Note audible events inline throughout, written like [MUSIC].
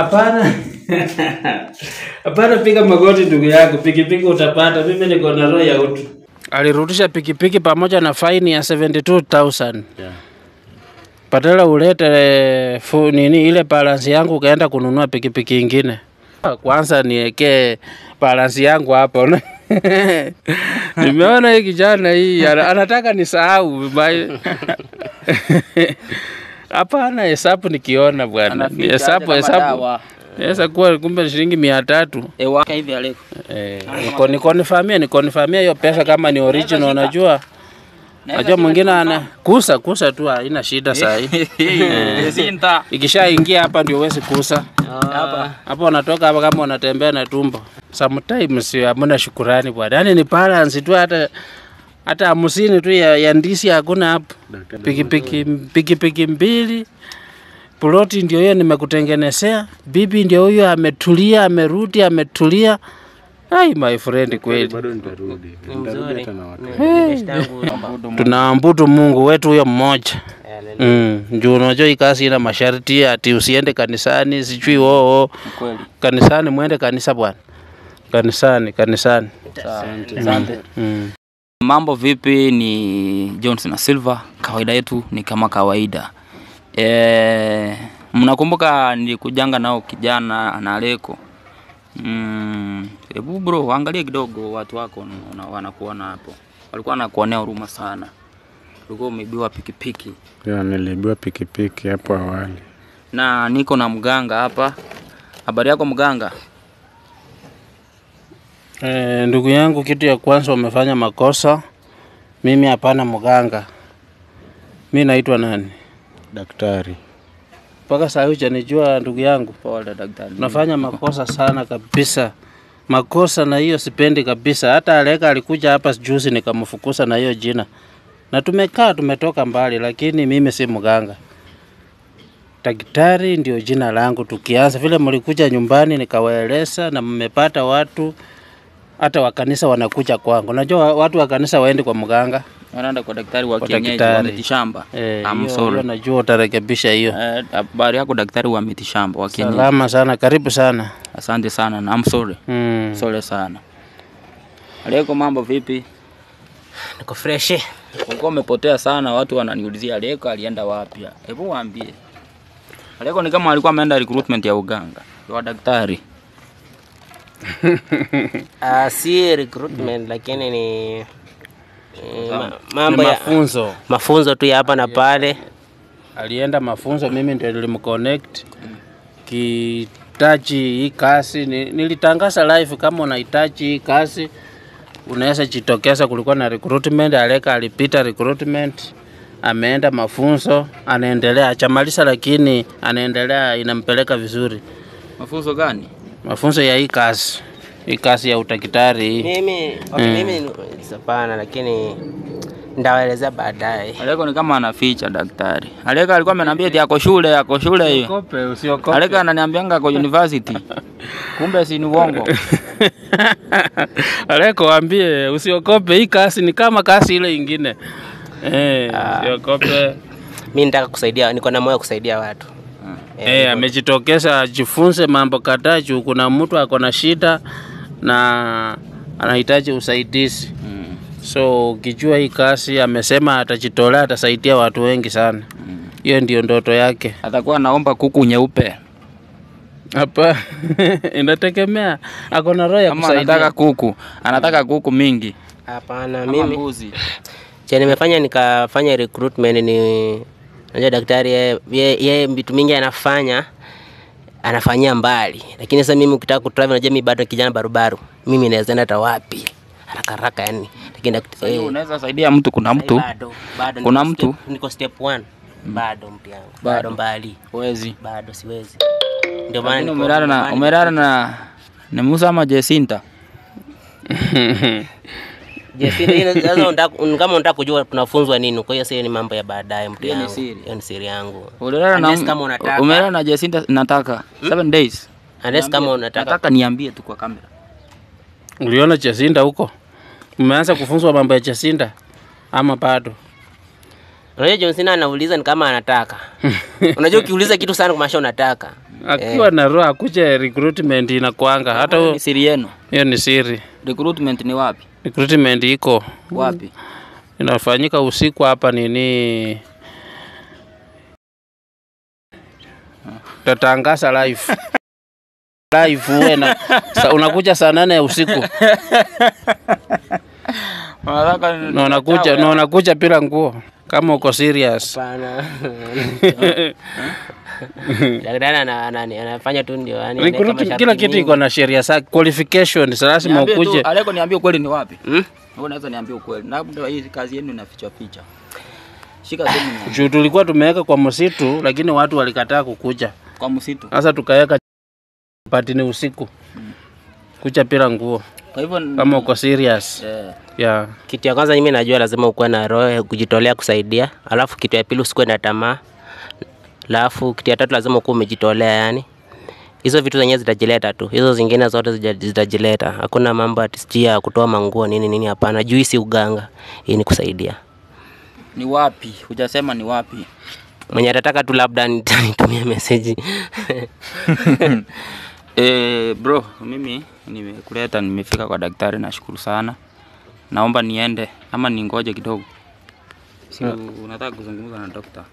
Hapana, [LAUGHS] hapana, piga magoti ndugu yako, pikipiki utapata. Mimi niko na roho ya utu. Alirudisha pikipiki pamoja na faini ya 72000 yeah. Badala ulete eh, fu, nini ile balansi yangu ukaenda kununua pikipiki ingine. Kwanza niekee balansi yangu hapo [LAUGHS] nimeona hii kijana hii anataka nisahau [LAUGHS] Hapana, hesabu nikiona bwana, hesabu hesabu Yesa kuwa kumbe shilingi mia tatu e, eh, nikonifamia nikonifamia hiyo pesa kama ni original, unajua najua mwingine ana kusa kusa tu haina shida saa [LAUGHS] sahi. Eh. Eh. Ikishaingia hapa ndio uwezi kusa ah. hapa, Hapo unatoka hapa kama unatembea na tumbo. Sometimes hamna shukurani bwana, yaani ni balance tu hata hata hamsini tu ya, ya ndisi hakuna hapo. Pikipiki pikipiki mbili ploti ndio hiyo nimekutengenezea. Bibi ndio huyo ametulia, amerudi, ametulia. Ai, my friend, kweli tunaambutu Mungu wetu huyo mmoja mm. Juu unajua hii kazi ina masharti ati usiende kanisani sijui oo, Kanisani mwende kanisa bwana, kanisani kanisani. Mm, mm. Mambo vipi ni Jones na Silva, kawaida yetu ni kama kawaida e, mnakumbuka nilikujanga nao kijana na Aleko mm, bro, waangalie kidogo watu wako wanakuona hapo, walikuwa wanakuonea huruma sana, ulikuwa umeibiwa pikipiki. Yeah, niliibiwa pikipiki hapo awali, na niko na mganga hapa. Habari yako mganga? E, ndugu yangu, kitu ya kwanza umefanya makosa. Mimi hapana mganga, mi naitwa nani? Daktari. Mpaka saa hii hujanijua ndugu yangu. Pole daktari, unafanya makosa sana kabisa, makosa na hiyo sipendi kabisa. Hata Aleka alikuja hapa juzi nikamfukuza na hiyo jina, na tumekaa tumetoka mbali, lakini mimi si mganga daktari ndio jina langu. Tukianza vile mlikuja nyumbani, nikawaeleza na mmepata watu hata wa kanisa wanakuja kwangu. Unajua watu wa kanisa waende kwa mganga, wanaenda kwa daktari wa kienyeji wa mitishamba. Eh, I'm sorry, najua utarekebisha hiyo eh, habari yako. Daktari wa mitishamba wa kienyeji. Salama sana, karibu sana. Asante sana na I'm sorry. Mm. Sorry sana. Aliko mambo vipi? Niko fresh. Uko umepotea sana, watu wananiulizia aliko alienda wapi? Hebu waambie. Aliko ni kama alikuwa ameenda recruitment ya uganga wa daktari Uh, [LAUGHS] si recruitment lakini ni mambo ya mafunzo. mafunzo tu ya hapa na pale. Alienda mafunzo, mimi ndio nilimconnect kitaji hii kasi Nilitangaza live kama unahitaji hii kazi unaweza jitokeza. Kulikuwa na recruitment, Aleka alipita recruitment, ameenda mafunzo, anaendelea achamaliza lakini anaendelea, inampeleka vizuri. Mafunzo gani? mafunzo ya hii kazi hii kazi ya utakitari mimi, okay, mm. mimi lakini ndawaelezea baadaye. Aleka ni kama anaficha daktari. Aleka alikuwa ameniambia ti ako shule, ako shule hiyo. Usiokope, Aleka ananiambianga ako university. Kumbe si ni uongo. [LAUGHS] Aleka waambie usiokope, hii kasi ni kama kasi ile ingine. Eh, hey, ah. usiokope. [CLEARS THROAT] Mimi nitaka kusaidia, niko na moyo kusaidia watu eh, eh amejitokeza ajifunze mambo kadhaa juu kuna mtu ako na shida na anahitaji usaidizi mm. So ukijua hii kazi amesema atajitolea, atasaidia watu wengi sana. Mm. Hiyo mm. ndio ndoto yake. Atakuwa anaomba kuku nyeupe hapa [LAUGHS] inategemea ako na roho ya kusaidia. Anataka kuku, anataka kuku mingi. Hapana, mimi mbuzi. Cha nimefanya nikafanya recruitment ni Unajua daktari yeye vitu mingi anafanya anafanyia mbali, lakini sasa mimi ukitaka kutravel, unajua mimi bado kijana barubaru, mimi naweza enda hata wapi haraka haraka yani. Lakini daktari eh, unaweza saidia mtu, kuna mtu bado, bado kuna mtu niko step 1 mm. bado mpi yangu bado, bado mbali, huwezi bado, siwezi. Ndio maana umerara na umerara na na Musa ama Jesinta [LAUGHS] kama unataka kujua tunafunzwa nini. Kwa hiyo ni mambo ya baadaye, mtu yangu, hiyo ni siri yangu. na Jacinta? Nataka hmm? seven days, unless kama unataka, nataka niambie tu kwa kamera. Uliona Jacinta huko? Umeanza kufunzwa mambo ya Jacinta ama bado? anauliza ni kama anataka. [LAUGHS] Unajua ukiuliza kitu sana kumaanisha unataka. Akiwa eh, na roho akuja recruitment inakuanga hata siri yenu. Hiyo ni siri. Recruitment ni wapi? recruitment iko wapi? Inafanyika usiku hapa nini, tatangaza live [LAUGHS] live wena sa, unakuja saa nane ya usiku na unakuja na unakuja bila nguo kama uko serious [LAUGHS] [LAUGHS] daktari anafanya tu ndio yani recruit kila kitu iko na sheria zake qualification lazima ukuje aleko niambie ukweli ni wapi hmm? unaweza niambie ukweli na hii kazi yenu inaficha ficha shika simu juu tulikuwa tumeweka kwa msitu lakini watu walikataa kukuja kwa msitu sasa tukaweka patini usiku hmm. kucha pira nguo kwa hivyo kama uko serious yeah. Yeah. Kitu ya kwanza mimi najua lazima ukuwe na roho kujitolea kusaidia, alafu kitu ya pili usikuwe na tamaa Alafu kitu ya tatu lazima ukuwe umejitolea yani. Hizo vitu zenyewe zitajileta tu, hizo zingine zote zitajileta. Hakuna mambo ati kutoa manguo nini nini, hapana. Juu si uganga, hii ni kusaidia. Ni wapi? Hujasema ni wapi? Mwenye atataka tu labda [LAUGHS] nitumie message [LAUGHS] eh, bro, mimi nimekuleta, nimefika kwa daktari, nashukuru sana. Naomba niende ama ningoje kidogo? Si eh. unataka kuzungumza na daktari?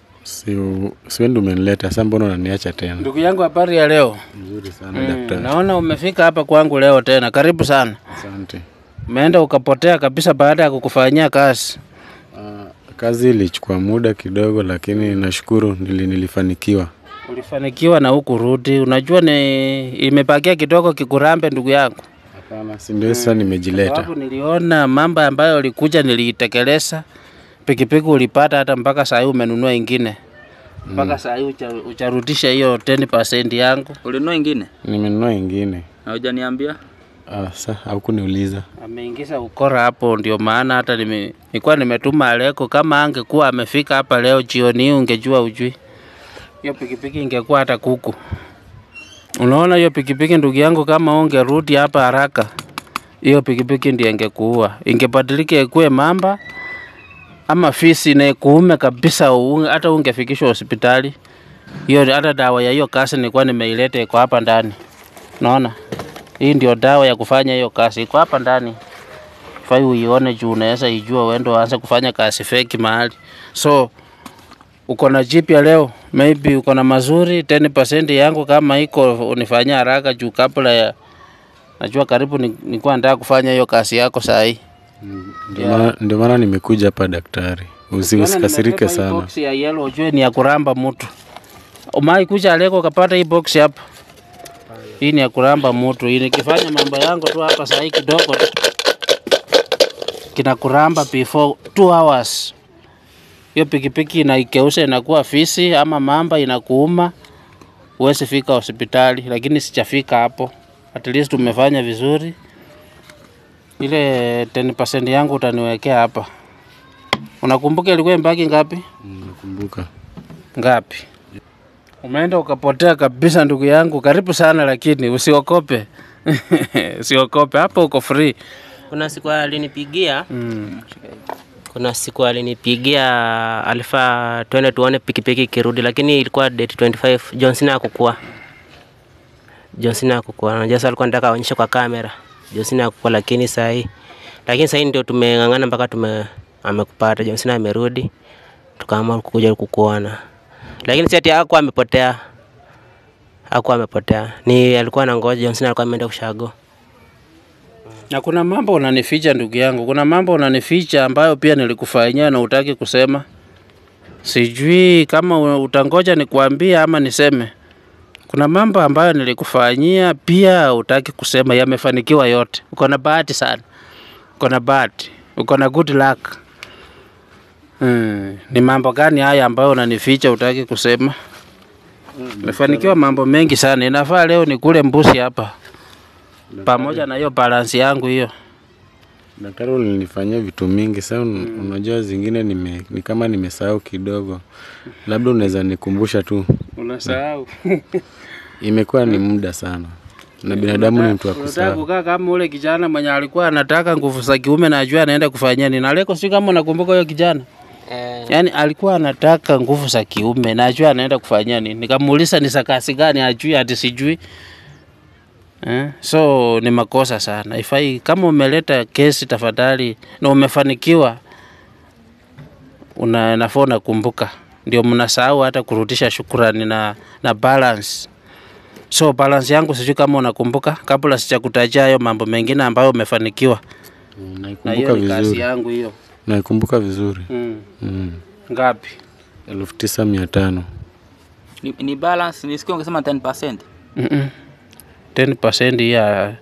Siwendi umenileta sa mbona unaniacha tena? Ndugu yangu, habari ya leo? Mzuri sana mm, daktari. Naona umefika hapa kwangu leo tena, karibu sana. Asante. Umeenda ukapotea kabisa baada ya kukufanyia kazi? Uh, kazi ilichukua muda kidogo, lakini nashukuru nili, nilifanikiwa. Ulifanikiwa na huku rudi, unajua ni imepakia kidogo kikurambe, ndugu yangu. Hapana, si ndio sasa hmm, nimejileta. niliona mambo ambayo ulikuja niliitekeleza pikipiki ulipata hata mpaka saa hii umenunua ingine mm. mpaka mm. saa hii ucha, ucharudisha hiyo 10% yangu. Ulinunua ingine? Nimenunua ingine. Na hujaniambia? Ah, sasa haukuniuliza. Ameingiza ukora hapo, ndio maana hata nime, nilikuwa nimetuma Aleko. Kama angekuwa amefika hapa leo jioni hii, ungejua ujui, hiyo pikipiki ingekuwa hata kuku. Unaona hiyo pikipiki, ndugu yangu, kama ungerudi hapa haraka, hiyo pikipiki ndiye ingekuua, ingebadilika ikuwe mamba ama fisi ne kuume kabisa, unge, hata ungefikishwa hospitali hiyo, hata dawa ya hiyo kasi nilikuwa nimeileta kwa hapa ndani. Naona hii ndio dawa ya kufanya hiyo kasi, kwa hapa ndani. Fai uione juu unaweza ijua uende uanze kufanya kasi fake mahali. So uko na jipya leo, maybe uko na mazuri 10% yangu kama iko, unifanyia haraka juu kabla ya najua karibu nilikuwa nataka kufanya hiyo kasi yako saa hii. Ndio maana nimekuja hapa daktari, usikasirike sana. Box ya yellow ujue ni ya kuramba mtu. Umai kuja aleko kapata hii box hapa. Hii ni ya kuramba mtu. Hii nikifanya mambo yangu tu hapa sahi kidogo kina kuramba before two hours. Hiyo pikipiki inaikeusha inakuwa fisi ama mamba inakuuma, uwezi fika hospitali, lakini sijafika hapo. At least tumefanya vizuri ile 10% yangu utaniwekea hapa. Unakumbuka ilikuwa imebaki ngapi? Nakumbuka. Ngapi? Umeenda ukapotea kabisa ndugu yangu, karibu sana lakini usiokope. [LAUGHS] usiokope, hapo uko free. Kuna siku alinipigia mm. Kuna siku alinipigia alifaa twende tuone pikipiki kirudi lakini ilikuwa date 25. John Cena hakukuwa, John Cena hakukuwa, alikuwa anataka aonyeshe kwa kamera Johnsina kwa lakini sahi lakini sahi ndio tumeng'ang'ana mpaka tume amekupata Johnsina amerudi, tukaamua kuja kukuona, lakini sasa ati amepotea, hakuwa amepotea, ni alikuwa anangoja Johnsina, alikuwa ameenda kushago na kuna mambo unanificha ndugu yangu, kuna mambo unanificha ambayo pia nilikufanyia na utaki kusema. Sijui kama utangoja nikwambie ama niseme kuna mambo ambayo nilikufanyia pia utaki kusema yamefanikiwa yote. Uko na bahati sana, uko na bahati, uko na good luck. Mm. Ni mambo gani haya ambayo unanificha utaki kusema? Hmm. mefanikiwa mm, mambo mengi sana. Inafaa leo nikule mbusi hapa pamoja na hiyo balansi yangu hiyo. Daktari ulinifanyia vitu mingi sana mm. Unajua zingine nime, ni kama nimesahau kidogo, labda unaweza nikumbusha tu. Unasahau? [LAUGHS] imekuwa ni muda sana na eh, binadamu ni mtu wa kusahau. Unataka kama ule kijana mwenye alikuwa anataka nguvu za kiume na ajua anaenda kufanyia nini, na leo si kama unakumbuka huyo kijana eh. Yaani alikuwa anataka nguvu za kiume na ajua anaenda kufanyia nini, nikamuuliza ni sakasi gani, ajui hati sijui Eh, so ni makosa sana ifai. Kama umeleta kesi tafadhali na umefanikiwa, unafaa unakumbuka, ndio mnasahau hata kurudisha shukurani na, na balance. So balance yangu sijui kama unakumbuka, kabla sijakutajia hayo mambo mengine ambayo umefanikiwa. Mm, na vizuri. kazi yangu hiyo, naikumbuka vizuri mm. Mm. Ngapi? elfu tisa mia tano ni, ni balance nisikia ungesema 10%. Mm -mm. 10% ya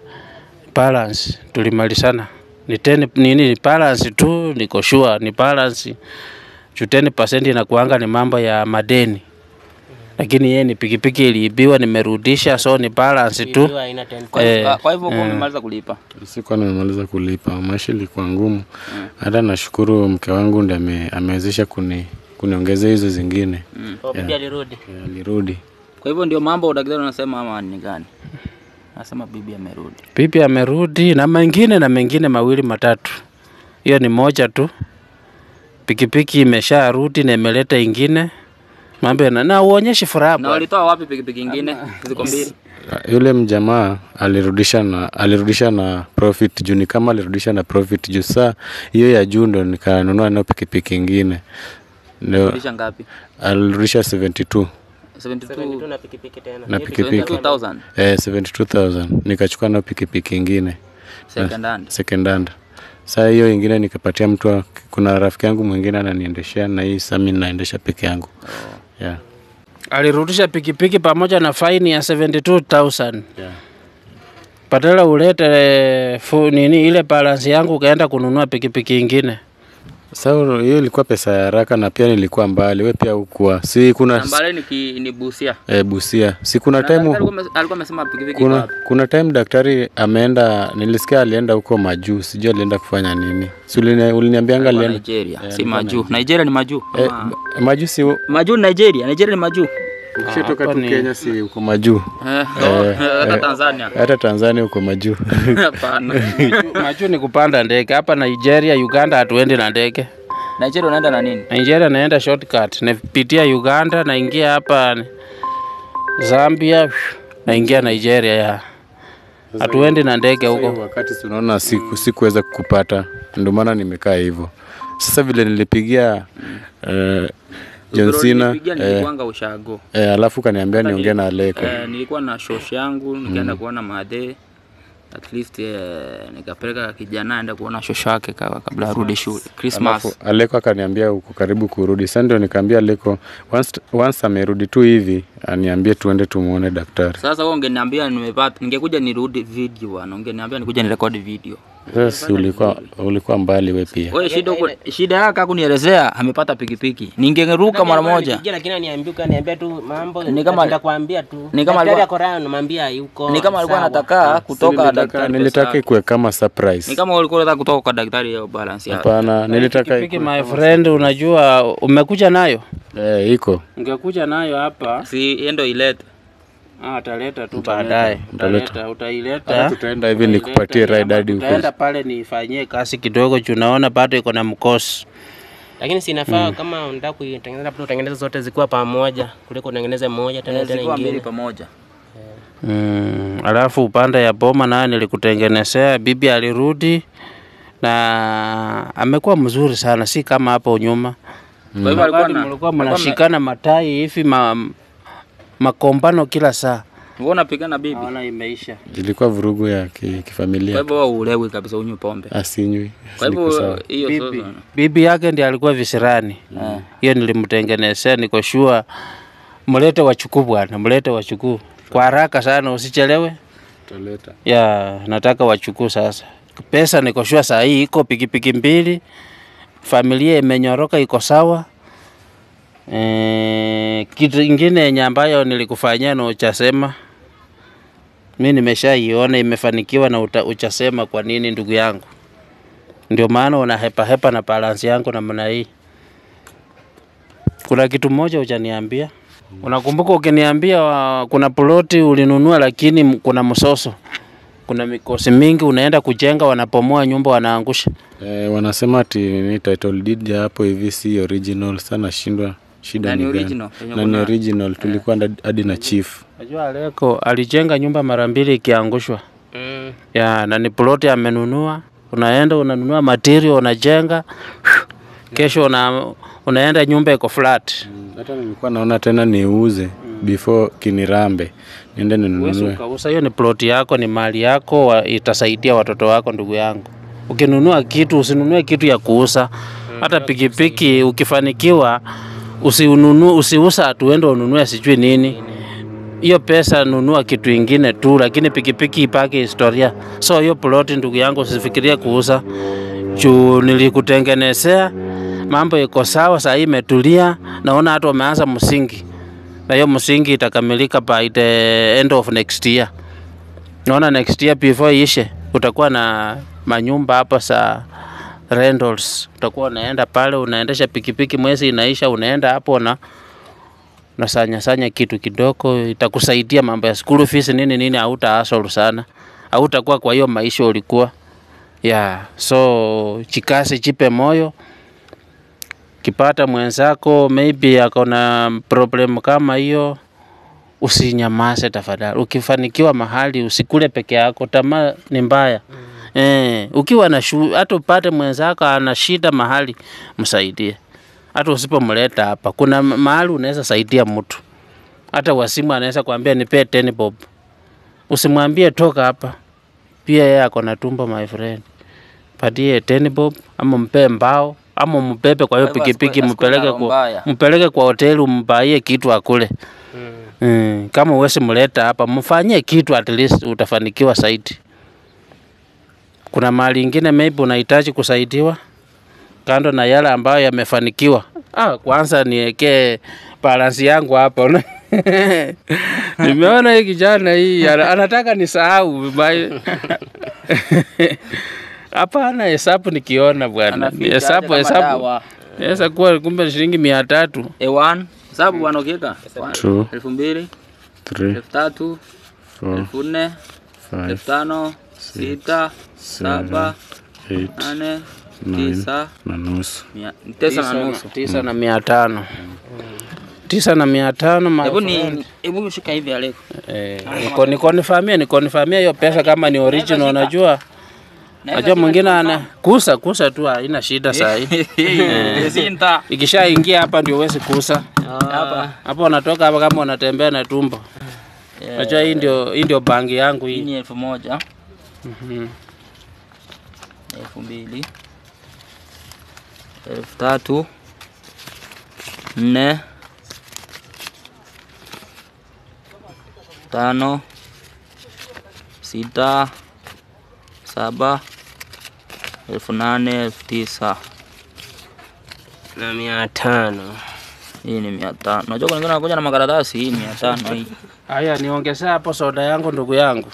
balance tulimalizana ni 10, nini ni balance tu, niko sure ni balance Ju 10% inakuanga ni mambo ya madeni lakini yeye ni pikipiki iliibiwa, nimerudisha, so ni balance tu. Kwa hivyo eh, kwa hivyo eh. umemaliza kulipa? Sikuwa nimemaliza kulipa, maisha ilikuwa ngumu. Mm. Hata mm. nashukuru mke wangu ndiye ame, amewezesha kuni kuniongezea hizo zingine. Mm. Yeah. Alirudi. Yeah, alirudi. Kwa hivyo ndio mambo daktari anasema ama ni gani? Nasema bibi amerudi. Bibi amerudi na mengine na mengine mawili matatu. Hiyo ni moja tu. Pikipiki imesha rudi na imeleta ingine. Mambo na na uonyeshi furaha. Na walitoa wapi pikipiki ingine? Ziko mbili. Yule mjamaa alirudisha na alirudisha na profit juu ni kama alirudisha na profit juu saa hiyo ya juu ndo nikanunua nayo pikipiki ingine. Alirudisha ngapi? Alirudisha 72 na pikipiki eh 72000 nikachukua na pikipiki ingine sekendanda saa hiyo ingine nikapatia mtu, kuna rafiki yangu mwingine ananiendeshea na hii sami naendesha peke yangu oh. yeah. Alirudisha pikipiki pamoja na faini ya 72000 yeah. Badala ulete eh, fu, nini ile balansi yangu ukaenda kununua pikipiki ingine. Sasa hiyo ilikuwa pesa ya haraka na pia nilikuwa mbali, Wewe pia hukua. Si kuna mbali ni, ki, ni Busia. Eh, Busia. Si kuna na time alikuwa amesema pikipiki kuna, wapi? kuna time daktari ameenda, nilisikia alienda huko majuu, sijui alienda kufanya nini. Si ulini uliniambia anga alienda Nigeria, eh, si majuu. Nigeria ni majuu. Eh, majuu si majuu Nigeria, Nigeria ni majuu. Eh, Ukishatoka tu Kenya si uko majuu. Eh, eh, hata eh, Tanzania. Hata Tanzania uko majuu. [LAUGHS] Hapana. Majuu ni kupanda ndege. Hapa Nigeria, Uganda hatuendi na ndege. Nigeria unaenda na nini? Nigeria naenda shortcut. Napitia Uganda, naingia hapa Zambia, naingia Nigeria ya. Hatuendi na ndege huko. Wakati unaona siku sikuweza kukupata. Ndio maana nimekaa hivyo. Sasa vile nilipigia uh, John Cena eh, eh, alafu kaniambia niongee na Aleko eh, nilikuwa na shosh yangu mm. nikaenda mm. kuona Made at least eh, nikapeleka kijana aende kuona shosh yake kabla arudi shule Christmas. Alafu Aleko akaniambia uko karibu kurudi, sasa ndio nikaambia Aleko once, once amerudi tu hivi aniambie tuende tumuone daktari. Sasa wewe ungeniambia nimepata, ningekuja nirudi video bwana, ungeniambia nikuja nirekodi video sasa ulikuwa ulikuwa mbali wewe pia. Wewe shida uko shida yako kunielezea amepata pikipiki. Ningeruka mara moja. Lakini aniambiuka aniambia tu mambo ni kama nitakwambia tu. Ni kama alikuwa kwa Ryan anamwambia yuko. Ni kama alikuwa anataka ah, kutoka kwa daktari. Nilitaka ikuwe kama surprise. Ni kama ulikuwa unataka kutoka kwa daktari ya balance yako. Hapana, nilitaka pikipiki my friend unajua umekuja nayo? Eh, iko. Ungekuja nayo hapa. Si yeye ndio ilete. Ah, ataleta tu baadaye, utaleta utaileta, tutaenda hivi nikupatie ride hadi huko, tutaenda pale nifanyie kasi kidogo, juu naona bado iko na mkosi lakini si sinafaa mm. Kama unataka kuitengeneza labda utengeneze zote zikuwa pamoja kuliko utengeneze moja tena eh, tena nyingine pamoja. Mm, alafu upande ya boma naye nilikutengenezea, bibi alirudi na amekuwa mzuri sana, si kama hapo nyuma. Kwa hivyo alikuwa mlikuwa mnashikana matai hivi ma, makombano kila saa. Wewe unapigana bibi? Naona imeisha. Ilikuwa vurugu ya kifamilia. Kwa hivyo ulewi kabisa unywi pombe? Asinywi. Ah, kwa hivyo hiyo bibi, bibi yake ndiye alikuwa visirani. Mm. Eh, hiyo mm. nilimtengenezea, niko sure mlete wachukuu bwana, mlete wachukuu kwa haraka sana, usichelewe. Tutaleta. Ya, nataka wachukuu sasa. Pesa niko shua saa hii iko pikipiki mbili. Familia imenyoroka iko sawa Eh, kitu ingine yenye ambayo nilikufanyia na Uchasema, mi nimeshaiona imefanikiwa na uta, Uchasema. Kwa nini ndugu yangu? Ndio maana hepa na balansi yangu namna hii. Kuna kitu moja uchaniambia, unakumbuka ukiniambia kuna ploti ulinunua, lakini kuna msoso kuna mikosi mingi unaenda kujenga, wanapomoa nyumba wanaangusha. Eh, wanasema ati ni title deed hapo hivi si original sana, shindwa shida ni original, na ni original tulikuwa eh. hadi na chief. Unajua Aleko alijenga nyumba mara mbili ikiangushwa mm. ya na ni plot amenunua. Unaenda unanunua material unajenga kesho una, unaenda nyumba iko flat. Mm, hata mm. nilikuwa naona tena niuze mm. before kinirambe niende ninunue. Ukauza hiyo ni plot yako, ni mali yako, wa, itasaidia watoto wako, ndugu yangu. Ukinunua kitu usinunue kitu ya kuuza. Mm. hata pikipiki ukifanikiwa usiununue, usiusa atuende ununue sijui nini. Hiyo pesa nunua kitu ingine tu, lakini pikipiki ipake historia. So hiyo ploti, ndugu yangu, usifikirie kuuza juu nilikutengenezea mambo iko sawa, saa hii imetulia, naona hata umeanza msingi, na hiyo msingi itakamilika by the end of next year. Naona next year before ishe, utakuwa na manyumba hapa saa rentals. Utakuwa unaenda pale, unaendesha pikipiki, mwezi inaisha, unaenda hapo na nasanya sanya kitu kidogo, itakusaidia mambo ya school fees nini nini, hauta hassle sana, hautakuwa kwa hiyo maisha ulikuwa yeah. So chikasi, chipe moyo kipata mwenzako maybe akona problem kama hiyo, usinyamase tafadhali. Ukifanikiwa mahali usikule peke yako, tamaa ni mbaya mm. Eh, ukiwa na shu, hata upate mwenzako ana shida mahali msaidie, hata usipomleta hapa. Kuna mahali unaweza saidia mtu, hata wasimu anaweza kuambia nipee teni bob, usimwambie toka hapa. Pia yeye ako na tumbo my friend, patie teni bob ama mpee mbao ama mpepe kwa hiyo pikipiki, mpeleke kwa, mpeleke kwa hoteli umbaie kitu akule. Mm. Mm. Kama uwezi mleta hapa, mfanyie kitu, at least utafanikiwa saidi. Kuna mali ingine maybe unahitaji kusaidiwa kando na yale ambayo yamefanikiwa. Ah, kwanza niwekee balansi yangu hapo. [LAUGHS] Nimeona hii kijana hii anataka nisahau [LAUGHS] hapana. Hesabu nikiona bwana, hesabu hesabu Yes, kuwa kumbe shilingi mia tatu eh, hesabu bwana, ukiweka elfu mbili elfu tatu elfu nne elfu tano sita, saba, nane, tisa na nusu, tisa na nusu. Tisa mia tano tisa na mia tano. Hebu shika hivi Aleko, eh, niko niko nifahamia, niko nifahamia hiyo pesa kama ni original, unajua Najua mwingine ana kusa kusa tu haina shida [LAUGHS] saa eh. eh. hii. Ikishaingia hapa ndio uwezi kusa. Ah. Hapa. Hapa unatoka hapa kama unatembea na tumbo. Yeah. Najua hii ndio hii ndio bangi yangu hii. Hii ni elfu moja. Mhm. elfu mbili elfu tatu nne tano sita saba elfu nane elfu tisa na mia tano. Hii ni mia tano. Najua kuna na makaratasi. Hii mia tano hii. Haya, niongezea hapo soda yangu, ndugu yangu.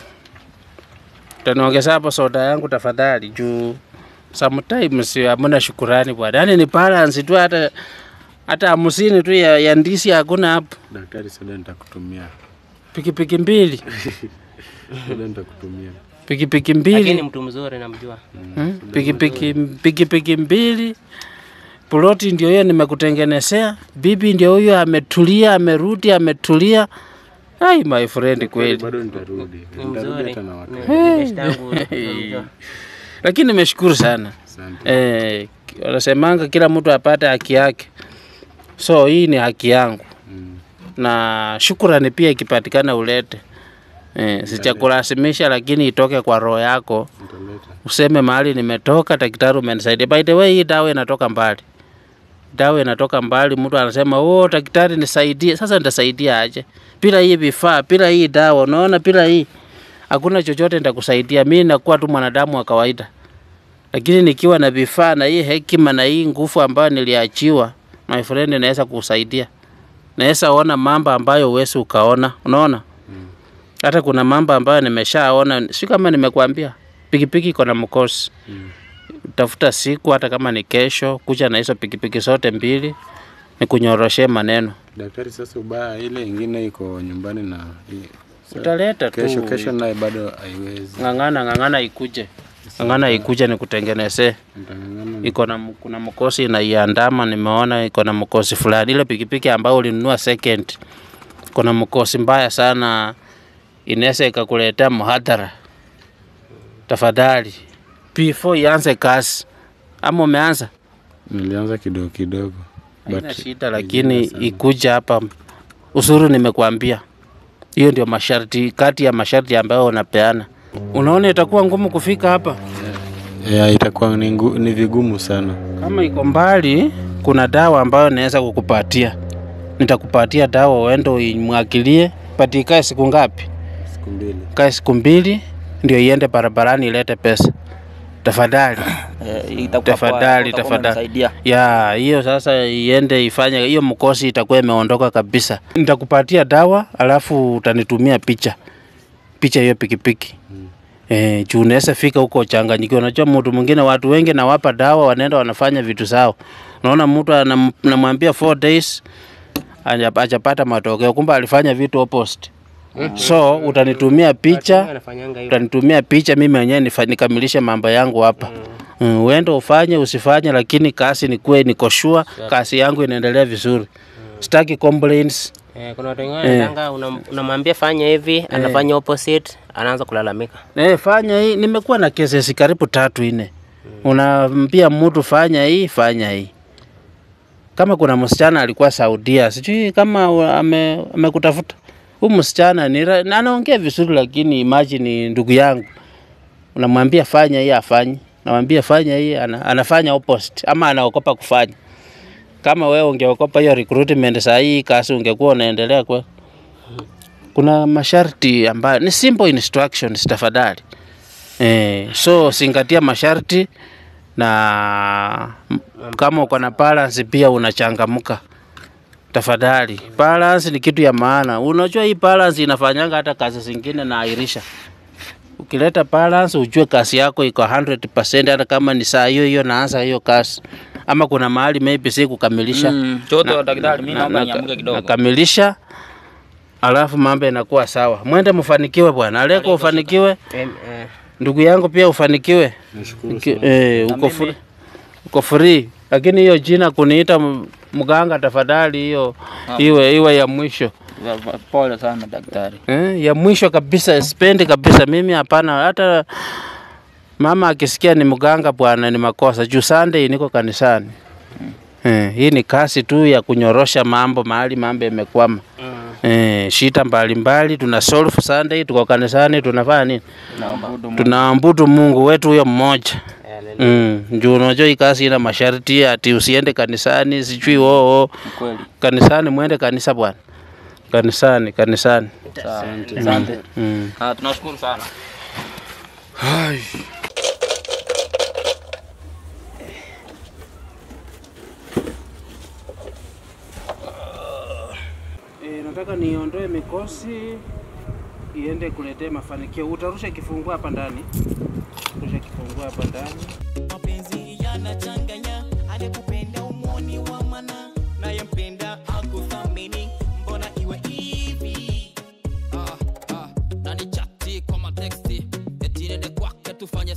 Utaniongeza hapo soda yangu tafadhali, juu sometimes hamna shukurani bwana. Yaani ni balance tu, hata hata hamsini tu ya, ya ndisi hakuna hapo. Daktari, sasa nitakutumia pikipiki mbili [LAUGHS] nitakutumia pikipiki mbili, lakini mtu mzuri namjua. Hmm? Pikipiki pikipiki mbili ploti ndio hiyo nimekutengenezea bibi, ndio huyo ametulia, amerudi, ametulia Hai, my friend, kweli bado nitarudi, nitarudi hata na wakati. Lakini nimeshukuru sana eh, wanasemanga kila mtu apate haki yake, so hii ni haki yangu mm. na shukurani pia ikipatikana ulete Eh, sichakulazimisha lakini itoke kwa roho yako, useme mahali nimetoka, daktari umenisaidia. By the way, hii dawa inatoka mbali dawa inatoka mbali, mtu anasema oh, daktari nisaidie. Sasa nitasaidia aje bila hii vifaa, bila hii dawa? Unaona, bila hii hakuna chochote nitakusaidia mimi. Nakuwa tu mwanadamu wa kawaida, lakini nikiwa na vifaa na hii hekima na hii nguvu ambayo niliachiwa, my friend, naweza kukusaidia, naweza ona mambo ambayo huwezi ukaona. Unaona, hata kuna mambo ambayo nimeshaona, si kama nimekuambia, pikipiki iko na mkosi mm tafuta siku, hata kama ni kesho, kuja na hizo pikipiki zote mbili nikunyoroshe maneno. Daktari, sasa ubaya ile ingine iko nyumbani na utaleta tu kesho naye bado haiwezi. Ng'ang'ana, ng'ang'ana ikuje ng'ang'ana ikuje nikutengenezee. Iko na kuna mkosi inaiandama, nimeona iko na mkosi fulani. Ile pikipiki ambayo ulinunua second, kuna mkosi mbaya sana, inaweza ikakuletea mhadhara. Tafadhali before ianze kazi ama umeanza? Nilianza kidogo kidogo, haina shida, lakini ikuja hapa usuru nimekuambia hiyo ndio masharti, kati ya masharti ambayo unapeana. Unaona itakuwa ngumu kufika hapa? Yeah, itakuwa ni, ni vigumu sana. Kama iko mbali, kuna dawa ambayo naweza kukupatia. Nitakupatia dawa uende uimwagilie, but ikae siku ngapi? Siku mbili. Kae siku mbili ndio iende barabarani ilete pesa tafadhali [COUGHS] eh, tafadhali tafadhali ya hiyo sasa iende ifanye hiyo mkosi itakuwa imeondoka kabisa. Nitakupatia dawa alafu utanitumia picha picha hiyo pikipiki mm. Eh, juu unaweza fika huko uchanganyikiwa. Unajua mtu mwingine, watu wengi nawapa dawa, wanaenda wanafanya vitu zao. naona mtu anamwambia 4 days achapata matokeo, kumbe alifanya vitu opposite. So utanitumia picha, utanitumia picha mimi mwenyewe nikamilishe mambo yangu hapa mm. mm uende ufanye usifanye, lakini kazi nikuwe niko sure kazi yangu inaendelea vizuri mm. Sitaki complaints. Eh, kuna watu wengine eh, unamwambia una fanya hivi eh, anafanya opposite, anaanza kulalamika. Eh, fanya hii, nimekuwa na cases karibu tatu nne mm. Unaambia mtu fanya hii fanya hii kama kuna msichana alikuwa Saudia, sijui kama amekutafuta ame huyu msichana ni anaongea vizuri, lakini imagine ndugu yangu unamwambia fanya hii afanye, namwambia fanya hii ana, anafanya opposite ama anaogopa kufanya. Kama wewe ungeogopa hiyo recruitment saa hii kazi ungekuwa unaendelea kwa kuna masharti ambayo ni simple instructions tafadhali. Eh, so singatia masharti na kama uko na balance pia unachangamka tafadhali. Balance ni kitu ya maana. Unajua hii balance inafanyanga hata kazi zingine na airisha. Ukileta balance, ujue kazi yako iko 100% hata kama ni saa hiyo hiyo naanza hiyo kazi ama kuna mahali maybe si kukamilisha mm, toto, daktari, mimi naomba niamke kidogo nakamilisha, alafu mambo yanakuwa sawa. Mwende mfanikiwe bwana, aleko ufanikiwe, eh. ndugu yangu pia ufanikiwe. Nashukuru Eh, uko free, uko free, lakini hiyo jina kuniita mganga, tafadhali hiyo ah. iwe iwe ya mwisho. Pole sana daktari. Eh, ya mwisho kabisa, spendi kabisa mimi, hapana. Hata mama akisikia ni mganga, bwana, ni makosa juu Sunday niko kanisani. Hmm. Eh, hii ni kasi tu ya kunyorosha mambo mahali mambo yamekwama. hmm. Eh, shita mbalimbali tuna solve Sunday, tuko kanisani tunafanya nini? Tunaabudu Mungu wetu huyo mmoja mm. Juu unajua hii kazi ina masharti ati usiende kanisani sijui oo, kanisani, mwende kanisa bwana, kanisani kanisani. Asante mm. asante. Mm. Ah, tunashukuru sana. Hai. Eh, nataka niondoe mikosi iende kuletea mafanikio. Utarusha kifungua hapa ndani, rusha kifungua hapa ndani. Mapenzi yanachanganya, aliyekupenda umoni wa mana, nayempenda mpenda mbona iwe hivi? Ah, ah, nani chati kwa matexti, etirende kwake tufanye